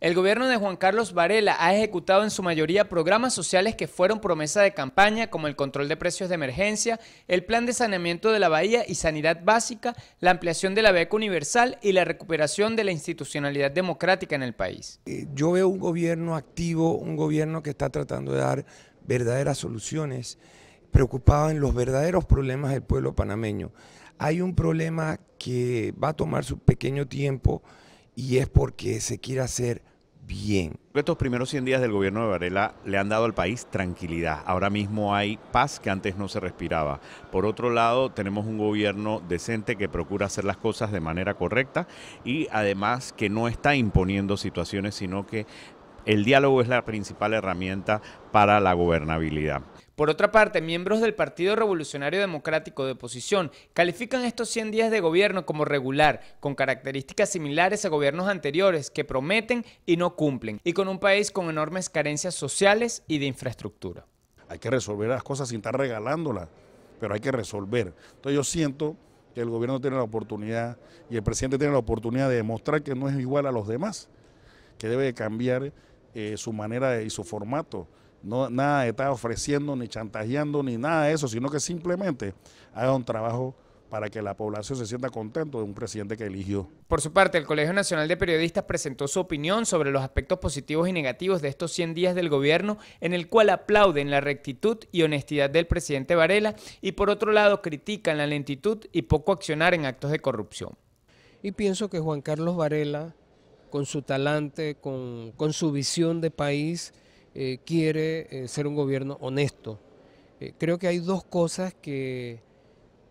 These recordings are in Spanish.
El gobierno de Juan Carlos Varela ha ejecutado en su mayoría programas sociales que fueron promesa de campaña, como el control de precios de emergencia, el plan de saneamiento de la bahía y sanidad básica, la ampliación de la beca universal y la recuperación de la institucionalidad democrática en el país. Eh, yo veo un gobierno activo, un gobierno que está tratando de dar verdaderas soluciones, preocupado en los verdaderos problemas del pueblo panameño. Hay un problema que va a tomar su pequeño tiempo y es porque se quiere hacer bien. Estos primeros 100 días del gobierno de Varela le han dado al país tranquilidad. Ahora mismo hay paz que antes no se respiraba. Por otro lado, tenemos un gobierno decente que procura hacer las cosas de manera correcta y además que no está imponiendo situaciones, sino que el diálogo es la principal herramienta para la gobernabilidad. Por otra parte, miembros del Partido Revolucionario Democrático de oposición califican estos 100 días de gobierno como regular, con características similares a gobiernos anteriores que prometen y no cumplen, y con un país con enormes carencias sociales y de infraestructura. Hay que resolver las cosas sin estar regalándolas, pero hay que resolver. Entonces yo siento que el gobierno tiene la oportunidad y el presidente tiene la oportunidad de demostrar que no es igual a los demás, que debe cambiar eh, su manera y su formato. No, nada está ofreciendo ni chantajeando ni nada de eso, sino que simplemente haga un trabajo para que la población se sienta contento de un presidente que eligió. Por su parte, el Colegio Nacional de Periodistas presentó su opinión sobre los aspectos positivos y negativos de estos 100 días del gobierno, en el cual aplauden la rectitud y honestidad del presidente Varela y por otro lado critican la lentitud y poco accionar en actos de corrupción. Y pienso que Juan Carlos Varela con su talante, con, su visión de país, eh, quiere eh, ser un gobierno honesto. Eh, creo que hay dos cosas que,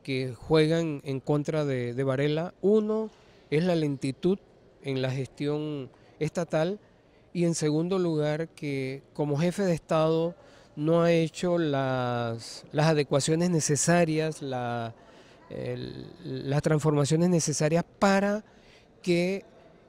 que juegan en contra de, Varela. Uno es la lentitud en la gestión estatal y en segundo lugar que como jefe de Estado no ha hecho las, adecuaciones necesarias, la, las transformaciones necesarias para que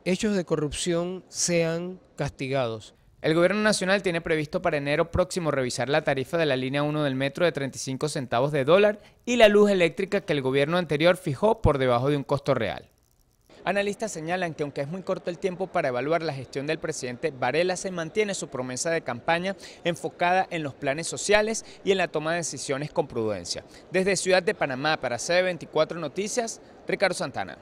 hechos de corrupción sean castigados. El gobierno nacional tiene previsto para enero próximo revisar la tarifa de la línea 1 del metro de 35 centavos de dólar y la luz eléctrica que el gobierno anterior fijó por debajo de un costo real. Analistas señalan que aunque es muy corto el tiempo para evaluar la gestión del presidente, Varela se mantiene su promesa de campaña enfocada en los planes sociales y en la toma de decisiones con prudencia. Desde Ciudad de Panamá para C24 Noticias, Ricardo Santana.